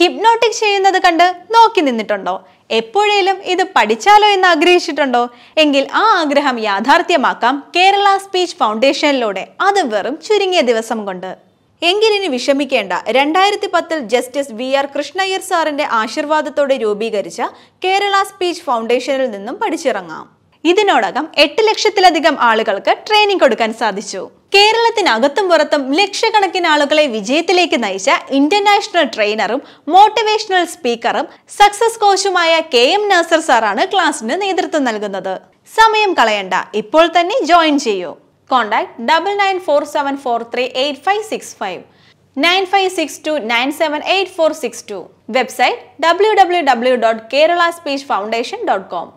hypnotic ചെയ്യുന്നത് കണ്ട് നോക്കി നിന്നിട്ടുണ്ടോ എപ്പോഴേലും ഇത് പഠിച്ചാലോ എന്ന് ആഗ്രഹിച്ചിട്ടുണ്ടോ എങ്കിൽ ആ ആഗ്രഹം യാഥാർത്ഥ്യമാക്കാം കേരള സ്പീച്ച് ഫൗണ്ടേഷനിലൂടെ അത് വെറും ചുരുങ്ങിയ ദിവസം കൊണ്ട് എങ്കിലിനി വിഷമിക്കേണ്ട രണ്ടായിരത്തി പത്തിൽ ജസ്റ്റിസ് വി ആർ കൃഷ്ണയ്യർ സാറിന്റെ ആശീർവാദത്തോടെ രൂപീകരിച്ച കേരള സ്പീച്ച് ഫൗണ്ടേഷനിൽ നിന്നും പഠിച്ചിറങ്ങാം ഇതിനോടകം എട്ട് ലക്ഷത്തിലധികം ആളുകൾക്ക് ട്രെയിനിങ് കൊടുക്കാൻ സാധിച്ചു കേരളത്തിനകത്തും പുറത്തും ലക്ഷക്കണക്കിന് ആളുകളെ വിജയത്തിലേക്ക് നയിച്ച ഇന്റർനാഷണൽ ട്രെയിനറും മോട്ടിവേഷണൽ സ്പീക്കറും സക്സസ് കോച്ചുമായ കെ എം നാസർ സാറാണ് ക്ലാസിന് നേതൃത്വം നൽകുന്നത് സമയം കളയണ്ട ഇപ്പോൾ തന്നെ ജോയിൻ ചെയ്യൂ contact double nine four seven four three eight five six five nine five six two nine seven eight four six two website W W W dot Kerala speech foundation dot com